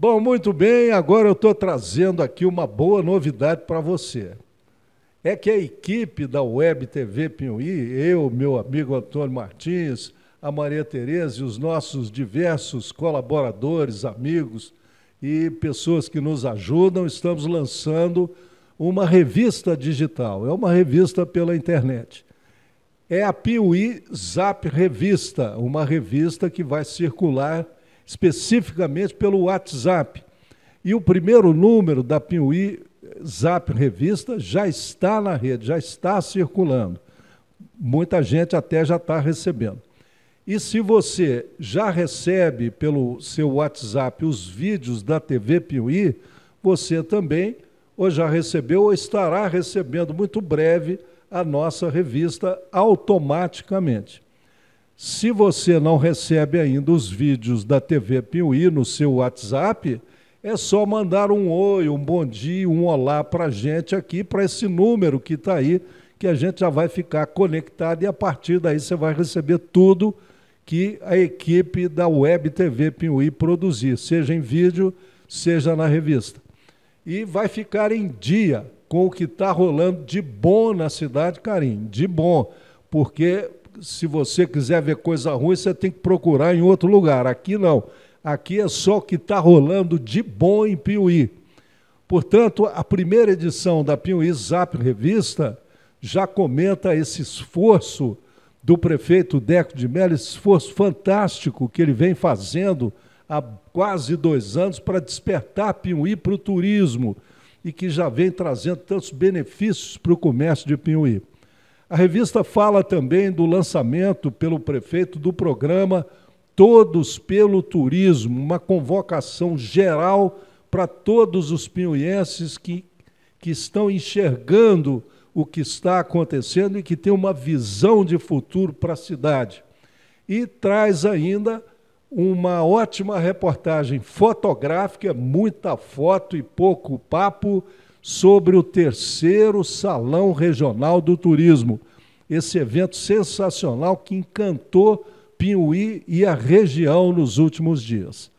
Bom, muito bem, agora eu estou trazendo aqui uma boa novidade para você. É que a equipe da Web TV Pinhuí, eu, meu amigo Antônio Martins, a Maria Tereza e os nossos diversos colaboradores, amigos e pessoas que nos ajudam, estamos lançando uma revista digital. É uma revista pela internet. É a Piuí Zap Revista, uma revista que vai circular especificamente pelo WhatsApp. E o primeiro número da Piuí Zap Revista já está na rede, já está circulando. Muita gente até já está recebendo. E se você já recebe pelo seu WhatsApp os vídeos da TV Piuí, você também ou já recebeu ou estará recebendo muito breve a nossa revista automaticamente. Se você não recebe ainda os vídeos da TV Piuí no seu WhatsApp, é só mandar um oi, um bom dia, um olá para a gente aqui, para esse número que está aí, que a gente já vai ficar conectado e a partir daí você vai receber tudo que a equipe da Web TV Piuí produzir, seja em vídeo, seja na revista. E vai ficar em dia com o que está rolando de bom na cidade, Carim, de bom, porque se você quiser ver coisa ruim, você tem que procurar em outro lugar. Aqui não. Aqui é só o que está rolando de bom em Piuí. Portanto, a primeira edição da Piuí Zap Revista já comenta esse esforço do prefeito Deco de Mello, esse esforço fantástico que ele vem fazendo há quase dois anos para despertar Piuí para o turismo e que já vem trazendo tantos benefícios para o comércio de Piuí. A revista fala também do lançamento pelo prefeito do programa Todos pelo Turismo, uma convocação geral para todos os pinhuenses que, que estão enxergando o que está acontecendo e que tem uma visão de futuro para a cidade. E traz ainda uma ótima reportagem fotográfica, muita foto e pouco papo sobre o terceiro Salão Regional do Turismo. Esse evento sensacional que encantou Pinhuí e a região nos últimos dias.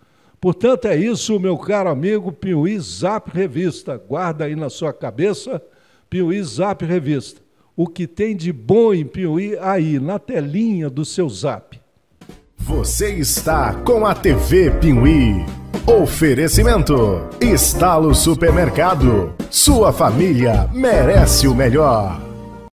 Portanto, é isso, meu caro amigo Pinhuí Zap Revista. Guarda aí na sua cabeça, Pinhuí Zap Revista. O que tem de bom em Pinhuí aí, na telinha do seu zap. Você está com a TV Pinhuí. Oferecimento: Estalo Supermercado. Sua família merece o melhor.